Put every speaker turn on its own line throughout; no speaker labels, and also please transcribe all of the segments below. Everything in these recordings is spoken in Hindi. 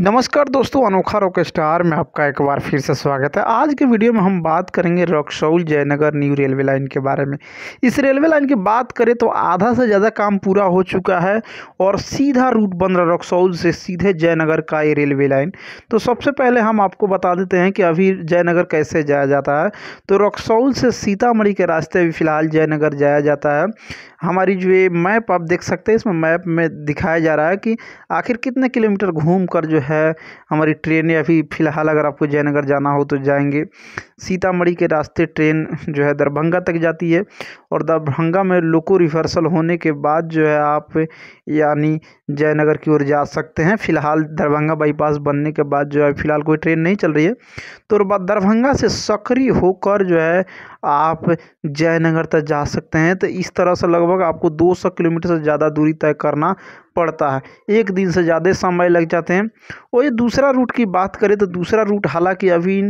नमस्कार दोस्तों अनोखा रॉक स्टार में आपका एक बार फिर से स्वागत है आज के वीडियो में हम बात करेंगे Raxaul Jaynagar new railway line के बारे में इस रेलवे लाइन की बात करें तो आधा से ज़्यादा काम पूरा हो चुका है और सीधा रूट बन रहा रक्सौल से सीधे जयनगर का ये रेलवे लाइन तो सबसे पहले हम आपको बता देते हैं कि अभी जयनगर कैसे जाया जाता है तो रक्सौल से सीतामढ़ी के रास्ते भी फ़िलहाल जयनगर जाया जाता है हमारी जो ये मैप आप देख सकते हैं इसमें मैप में दिखाया जा रहा है कि आखिर कितने किलोमीटर घूम कर जो है हमारी ट्रेन अभी फ़िलहाल अगर आपको जयनगर जाना हो तो जाएंगे सीतामढ़ी के रास्ते ट्रेन जो है दरभंगा तक जाती है और दरभंगा में लोको रिवर्सल होने के बाद जो है आप यानी जयनगर की ओर जा सकते हैं फ़िलहाल दरभंगा बाईपास बनने के बाद जो है फ़िलहाल कोई ट्रेन नहीं चल रही है तो दरभंगा से सक्रिय होकर जो है आप जयनगर तक जा सकते हैं तो इस तरह से लगभग आपको 200 किलोमीटर से ज़्यादा दूरी तय करना पड़ता है एक दिन से ज़्यादा समय लग जाते हैं और ये दूसरा रूट की बात करें तो दूसरा रूट हालांकि अभी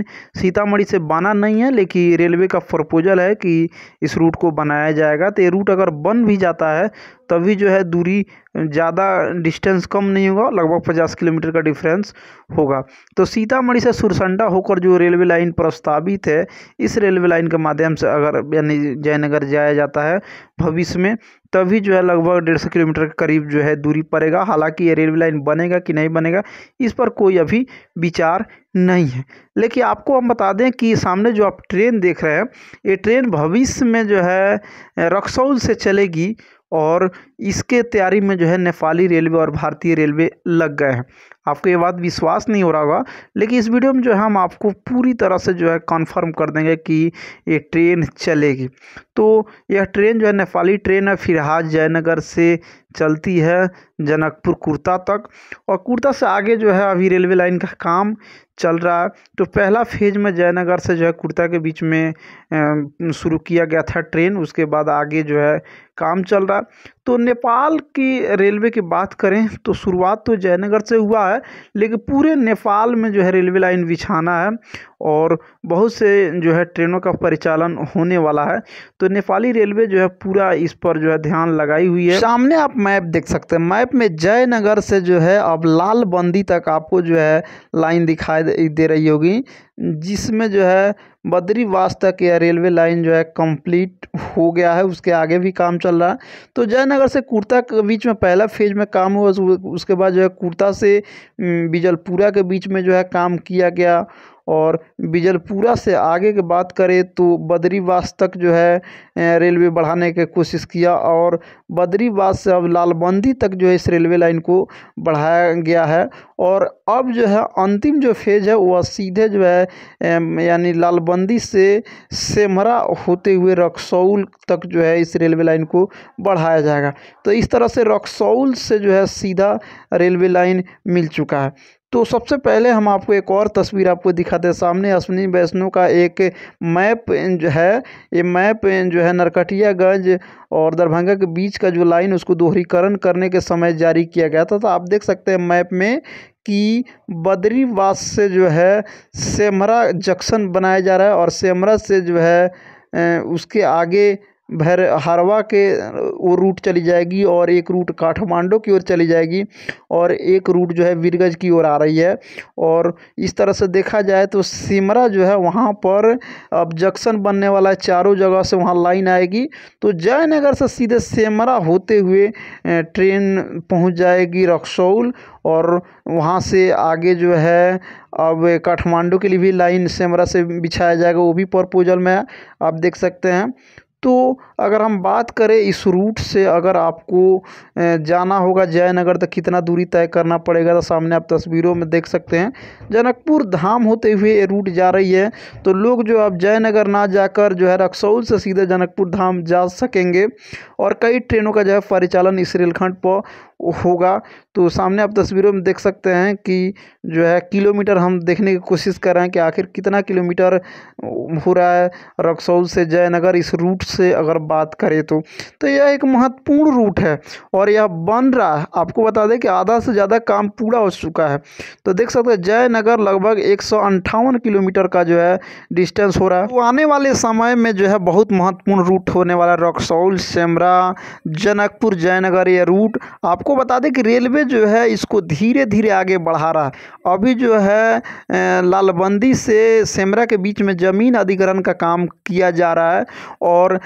सीतामढ़ी से बना नहीं है लेकिन रेलवे का प्रपोजल है कि इस रूट को बनाया जाएगा तो ये रूट अगर बन भी जाता है तभी जो है दूरी ज़्यादा डिस्टेंस कम नहीं होगा लगभग पचास किलोमीटर का डिफरेंस होगा तो सीतामढ़ी से सुरसंडा होकर जो रेलवे लाइन प्रस्तावित है इस रेलवे लाइन के माध्यम से अगर यानी जयनगर जाया जाता है भविष्य में तभी जो है लगभग डेढ़ सौ किलोमीटर के करीब जो है दूरी पड़ेगा हालांकि ये रेलवे लाइन बनेगा कि नहीं बनेगा इस पर कोई अभी विचार नहीं है लेकिन आपको हम बता दें कि सामने जो आप ट्रेन देख रहे हैं ये ट्रेन भविष्य में जो है रक्सौल से चलेगी और इसके तैयारी में जो है नेपाली रेलवे और भारतीय रेलवे लग गए हैं आपको ये बात विश्वास नहीं हो रहा होगा लेकिन इस वीडियो में जो है हम आपको पूरी तरह से जो है कंफर्म कर देंगे कि ये ट्रेन चलेगी तो यह ट्रेन जो है नेपाली ट्रेन है फिरहाज जयनगर से चलती है जनकपुर कुर्ता तक और कुर्ता से आगे जो है अभी रेलवे लाइन का काम चल रहा है तो पहला फेज में जयनगर से जो है कुर्ता के बीच में शुरू किया गया था ट्रेन उसके बाद आगे जो है काम चल रहा तो नेपाल की रेलवे की बात करें तो शुरुआत तो जयनगर से हुआ है लेकिन पूरे नेपाल में जो है रेलवे लाइन बिछाना है और बहुत से जो है ट्रेनों का परिचालन होने वाला है तो नेपाली रेलवे जो है पूरा इस पर जो है ध्यान लगाई हुई है सामने आप मैप देख सकते हैं मैप में जयनगर से जो है अब लालबंदी तक आपको जो है लाइन दिखाई दे रही होगी जिसमें जो है बद्रीवास तक यह रेलवे लाइन जो है कंप्लीट हो गया है उसके आगे भी काम चल रहा है तो जयनगर से कुर्ता के बीच में पहला फेज में काम हुआ उसके बाद जो है कुर्ता से बिजलपुरा के बीच में जो है काम किया गया और बिजलपुरा से आगे की बात करें तो बद्रीवास तक जो है रेलवे बढ़ाने की कोशिश किया और बद्रीवास से अब लालबंदी तक जो है इस रेलवे लाइन को बढ़ाया गया है और अब जो है अंतिम जो फेज़ है वह सीधे जो है यानी लालबंदी से सेमरा होते हुए रक्सौल तक जो है इस रेलवे लाइन को बढ़ाया जाएगा तो इस तरह से रक्सौल से जो है सीधा रेलवे लाइन मिल चुका है तो सबसे पहले हम आपको एक और तस्वीर आपको दिखाते हैं सामने अश्विनी वैष्णो का एक मैप जो है ये मैप जो है नरकटियागंज और दरभंगा के बीच का जो लाइन उसको दोहरीकरण करने के समय जारी किया गया था तो आप देख सकते हैं मैप में कि बद्रीवास से जो है सेमरा जंक्शन बनाया जा रहा है और सेमरा से जो है उसके आगे भैर हरवा के वो रूट चली जाएगी और एक रूट काठमांडू की ओर चली जाएगी और एक रूट जो है वीरगज की ओर आ रही है और इस तरह से देखा जाए तो सिमरा जो है वहाँ पर अब जंक्शन बनने वाला है चारों जगह से वहाँ लाइन आएगी तो जयनगर से सीधे सिमरा होते हुए ट्रेन पहुँच जाएगी रक्सौल और वहाँ से आगे जो है अब काठमांडू के लिए भी लाइन सेमरा से बिछाया जाएगा वो भी प्रपोजल में आप देख सकते हैं तो अगर हम बात करें इस रूट से अगर आपको जाना होगा जयनगर तो कितना दूरी तय करना पड़ेगा तो सामने आप तस्वीरों में देख सकते हैं जनकपुर धाम होते हुए ये रूट जा रही है तो लोग जो आप जयनगर ना जाकर जो है रक्सौल से सीधे जनकपुर धाम जा सकेंगे और कई ट्रेनों का जो है परिचालन इस रेलखंड पर होगा तो सामने आप तस्वीरों में देख सकते हैं कि जो है किलोमीटर हम देखने की कोशिश कर रहे हैं कि आखिर कितना किलोमीटर हो रहा है रक्सौल से जयनगर इस रूट से अगर बात करें तो तो यह एक महत्वपूर्ण रूट है और यह बन रहा है आपको बता दें कि आधा से ज़्यादा काम पूरा हो चुका है तो देख सकते हैं जयनगर लगभग एक किलोमीटर का जो है डिस्टेंस हो रहा है तो आने वाले समय में जो है बहुत महत्वपूर्ण रूट होने वाला रक्सौल सेमरा जनकपुर जयनगर यह रूट आपको बता दें कि रेलवे जो है इसको धीरे धीरे आगे बढ़ा रहा है अभी जो है लालबंदी से सेमरा के बीच में ज़मीन अधिग्रहण का काम किया जा रहा है और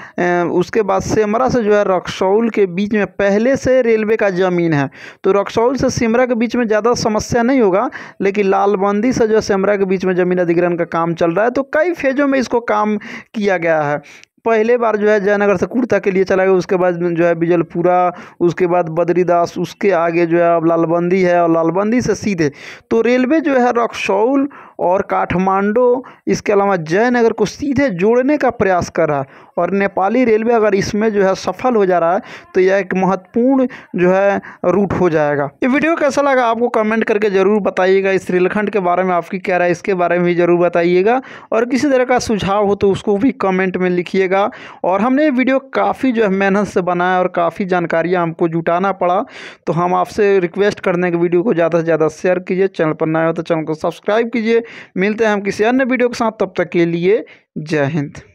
उसके बाद सेमरा से जो है रक्सौल के बीच में पहले से रेलवे का ज़मीन है तो रक्सौल से सिमरा के बीच में ज़्यादा समस्या नहीं होगा लेकिन लालबंदी से जो है सेमरा के बीच में ज़मीन अधिग्रहण का काम चल रहा है तो कई फेज़ों में इसको काम किया गया है पहले बार जो है जयनगर से कुर्ता के लिए चला गया उसके बाद जो है बिजलपुरा उसके बाद बद्रीदास उसके आगे जो है अब लालबंदी है और लालबंदी से सीधे तो रेलवे जो है रक्सौल और काठमांडू इसके अलावा जयनगर को सीधे जोड़ने का प्रयास कर रहा है और नेपाली रेलवे अगर इसमें जो है सफल हो जा रहा है तो यह एक महत्वपूर्ण जो है रूट हो जाएगा ये वीडियो कैसा लगा आपको कमेंट करके ज़रूर बताइएगा इस रेलखंड के बारे में आपकी क्या राय इसके बारे में भी ज़रूर बताइएगा और किसी तरह का सुझाव हो तो उसको भी कमेंट में लिखिएगा और हमने ये वीडियो काफ़ी जो है मेहनत से बनाया और काफ़ी जानकारियाँ हमको जुटाना पड़ा तो हम आपसे रिक्वेस्ट करने के वीडियो को ज़्यादा से ज़्यादा शेयर कीजिए चैनल पर नए हो तो चैनल को सब्सक्राइब कीजिए मिलते हैं हम किसी अन्य वीडियो के साथ तब तक के लिए जय हिंद